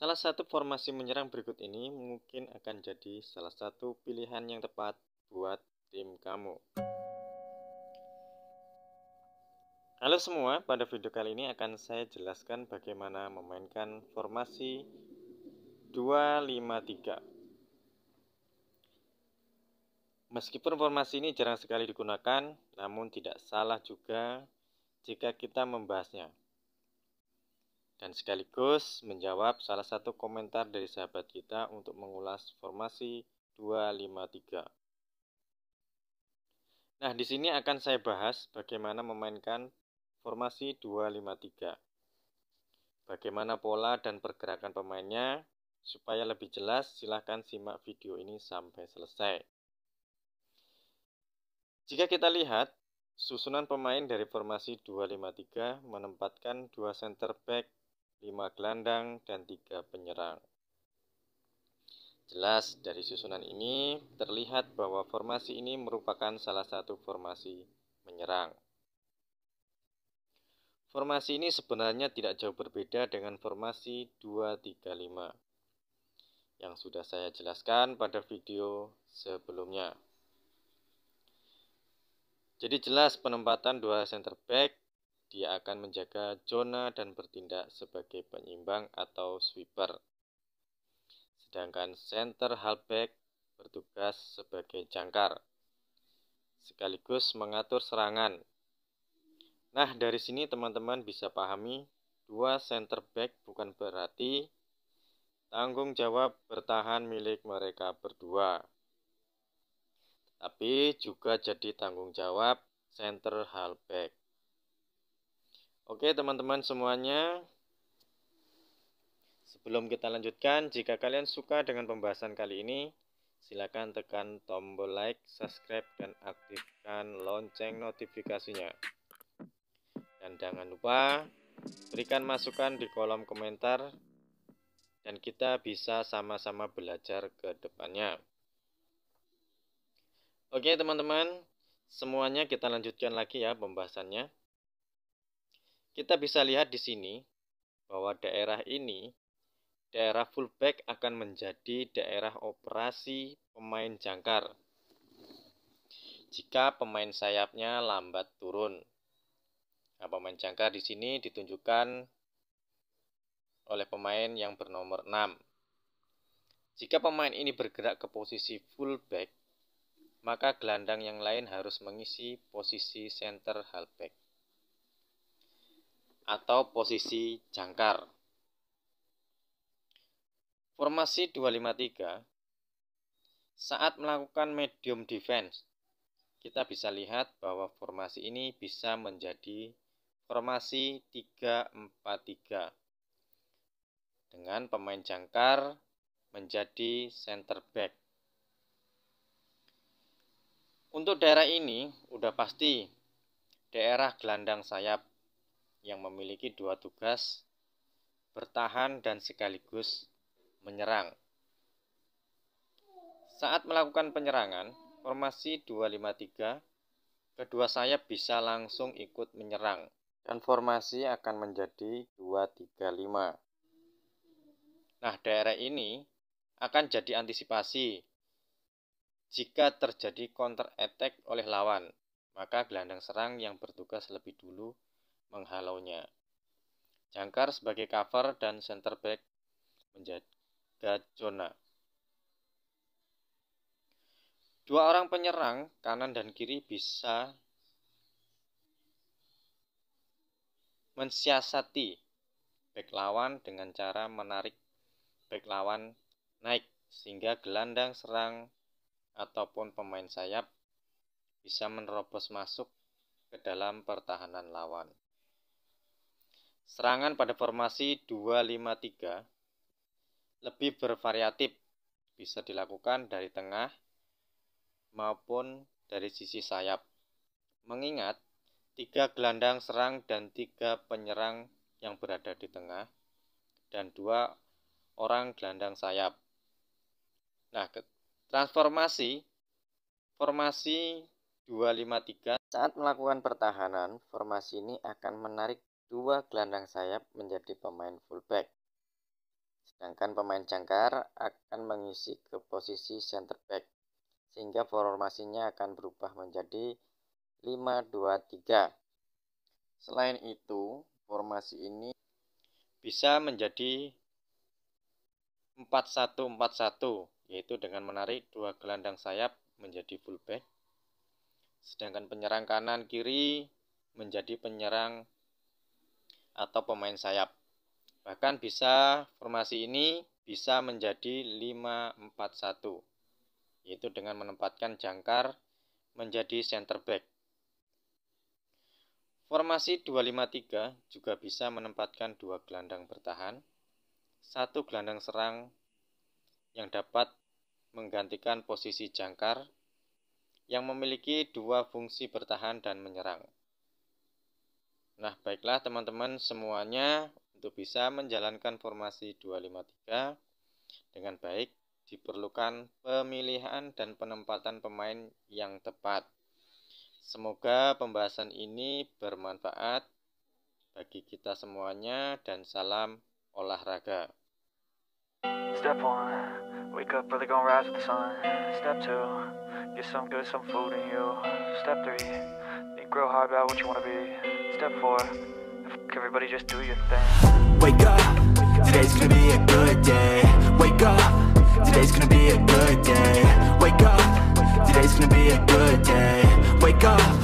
Salah satu formasi menyerang berikut ini mungkin akan jadi salah satu pilihan yang tepat buat tim kamu. Halo semua, pada video kali ini akan saya jelaskan bagaimana memainkan formasi 253. Meskipun formasi ini jarang sekali digunakan, namun tidak salah juga jika kita membahasnya dan sekaligus menjawab salah satu komentar dari sahabat kita untuk mengulas formasi 253. Nah, di sini akan saya bahas bagaimana memainkan formasi 253. Bagaimana pola dan pergerakan pemainnya? Supaya lebih jelas, silahkan simak video ini sampai selesai. Jika kita lihat, susunan pemain dari formasi 253 menempatkan dua center back 5 gelandang, dan 3 penyerang. Jelas dari susunan ini terlihat bahwa formasi ini merupakan salah satu formasi menyerang. Formasi ini sebenarnya tidak jauh berbeda dengan formasi 235 yang sudah saya jelaskan pada video sebelumnya. Jadi jelas penempatan dua center back dia akan menjaga zona dan bertindak sebagai penyimbang atau sweeper. Sedangkan center halfback bertugas sebagai jangkar sekaligus mengatur serangan. Nah, dari sini teman-teman bisa pahami dua center back bukan berarti tanggung jawab bertahan milik mereka berdua. Tapi juga jadi tanggung jawab center halfback. Oke teman-teman semuanya Sebelum kita lanjutkan Jika kalian suka dengan pembahasan kali ini Silahkan tekan tombol like, subscribe, dan aktifkan lonceng notifikasinya Dan jangan lupa Berikan masukan di kolom komentar Dan kita bisa sama-sama belajar ke depannya Oke teman-teman Semuanya kita lanjutkan lagi ya pembahasannya kita bisa lihat di sini bahwa daerah ini daerah fullback akan menjadi daerah operasi pemain jangkar. Jika pemain sayapnya lambat turun. Nah, pemain jangkar di sini ditunjukkan oleh pemain yang bernomor 6. Jika pemain ini bergerak ke posisi fullback, maka gelandang yang lain harus mengisi posisi center halfback atau posisi jangkar. Formasi 253 saat melakukan medium defense kita bisa lihat bahwa formasi ini bisa menjadi formasi 343 dengan pemain jangkar menjadi center back. Untuk daerah ini udah pasti daerah gelandang sayap yang memiliki dua tugas bertahan dan sekaligus menyerang. Saat melakukan penyerangan, formasi 253, kedua sayap bisa langsung ikut menyerang dan formasi akan menjadi 235. Nah, daerah ini akan jadi antisipasi jika terjadi counter attack oleh lawan, maka gelandang serang yang bertugas lebih dulu menghalaunya. Jangkar sebagai cover dan center back menjaga zona. Dua orang penyerang kanan dan kiri bisa mensiasati back lawan dengan cara menarik back lawan naik sehingga gelandang serang ataupun pemain sayap bisa menerobos masuk ke dalam pertahanan lawan. Serangan pada formasi 253 lebih bervariatif, bisa dilakukan dari tengah maupun dari sisi sayap. Mengingat tiga gelandang serang dan tiga penyerang yang berada di tengah dan dua orang gelandang sayap. Nah, transformasi formasi 253 saat melakukan pertahanan, formasi ini akan menarik dua gelandang sayap menjadi pemain fullback. Sedangkan pemain jangkar akan mengisi ke posisi center back sehingga formasinya akan berubah menjadi 5-2-3. Selain itu, formasi ini bisa menjadi 4-1-4-1 yaitu dengan menarik dua gelandang sayap menjadi fullback sedangkan penyerang kanan kiri menjadi penyerang atau pemain sayap. Bahkan bisa formasi ini bisa menjadi 5-4-1 yaitu dengan menempatkan jangkar menjadi center back. Formasi 253 juga bisa menempatkan dua gelandang bertahan, satu gelandang serang yang dapat menggantikan posisi jangkar yang memiliki dua fungsi bertahan dan menyerang. Nah, baiklah teman-teman semuanya untuk bisa menjalankan formasi 253 dengan baik diperlukan pemilihan dan penempatan pemain yang tepat. Semoga pembahasan ini bermanfaat bagi kita semuanya dan salam olahraga. Step one, wake up early gonna rise with the sun. Step two, get some good, some food in you. Step three, think grow hard about what you wanna be. step four. everybody, just do your thing. Wake up, today's gonna be a good day. Wake up, today's gonna be a good day. Wake up, today's gonna be a good day. Wake up.